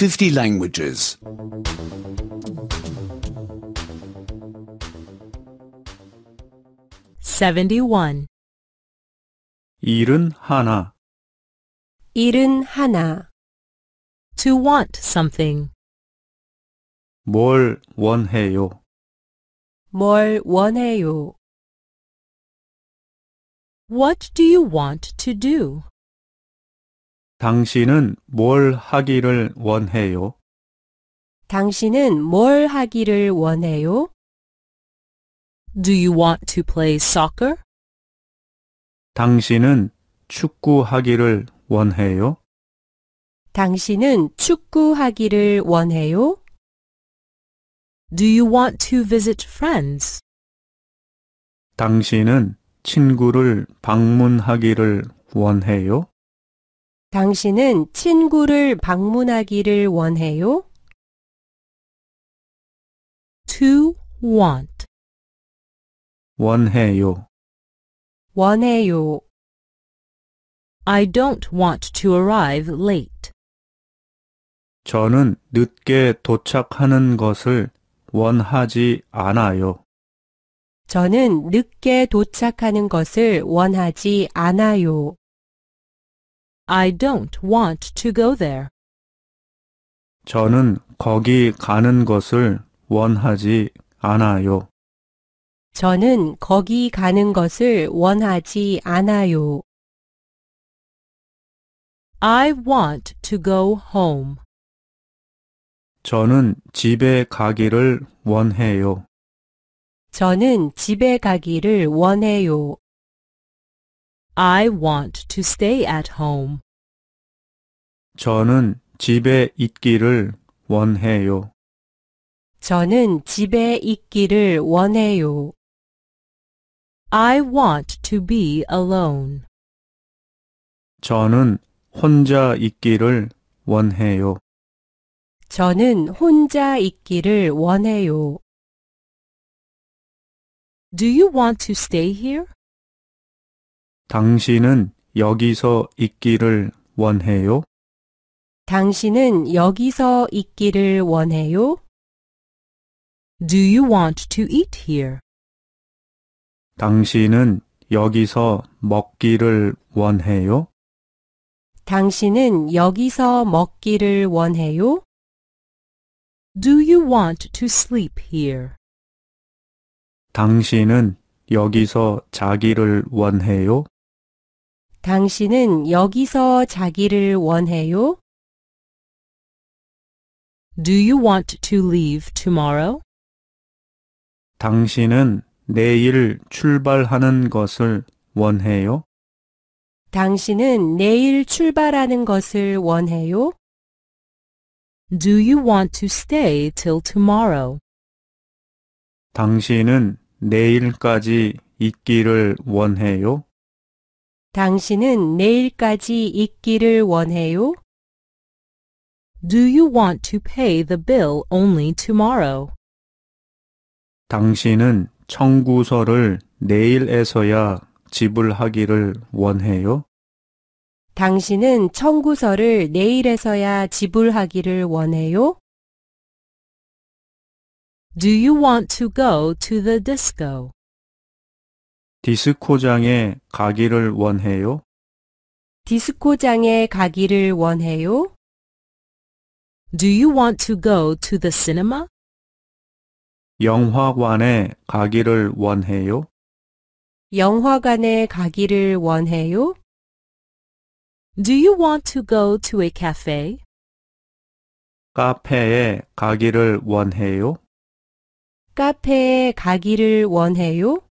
50 languages. Seventy-one. 일은 하나. 일은 하나. To want something. 뭘 원해요? 뭘 원해요? What do you want to do? 당신은 뭘 하기를 원해요? 당신은 뭘 하기를 원해요? Do you want to play soccer? 당신은 축구하기를 원해요? 당신은 축구하기를 원해요? Do you want to visit friends? 당신은 친구를 방문하기를 원해요? 당신은 친구를 방문하기를 원해요? to want 원해요. 원해요. I don't want to arrive late. 저는 늦게 도착하는 것을 원하지 않아요. 저는 늦게 도착하는 것을 원하지 않아요. I don't want to go there. 저는 거기 가는 것을 원하지 않아요. 저는 거기 가는 것을 원하지 않아요. I want to go home. 저는 집에 가기를 원해요. 저는 집에 가기를 원해요. I want to stay at home. 저는 집에 있기를 원해요. 저는 집에 있기를 원해요. I want to be alone. 저는 혼자 있기를 원해요. 저는 혼자 있기를 원해요. Do you want to stay here? 당신은 여기서 있기를 원해요? 당신은 여기서 있기를 원해요? Do you want to eat here? 당신은 여기서 먹기를 원해요? 당신은 여기서 먹기를 원해요? Do you want to sleep here? 당신은 여기서 자기를 원해요? 당신은 여기서 자기를 원해요? Do you want to leave tomorrow? 당신은 내일 출발하는 것을 원해요? 당신은 내일 출발하는 것을 원해요? Do you want to stay till tomorrow? 당신은 내일까지 있기를 원해요? 당신은 내일까지 있기를 원해요? Do you want to pay the bill only tomorrow? 당신은 청구서를 내일에서야 지불하기를 원해요? 당신은 청구서를 내일에서야 지불하기를 원해요? Do you want to go to the disco? 디스코장에 가기를 원해요? 디스코장에 가기를 원해요? Do you want to go to the cinema? 영화관에 가기를 원해요? 영화관에 가기를 원해요? Do you want to go to a cafe? 카페에 가기를 원해요? 카페에 가기를 원해요?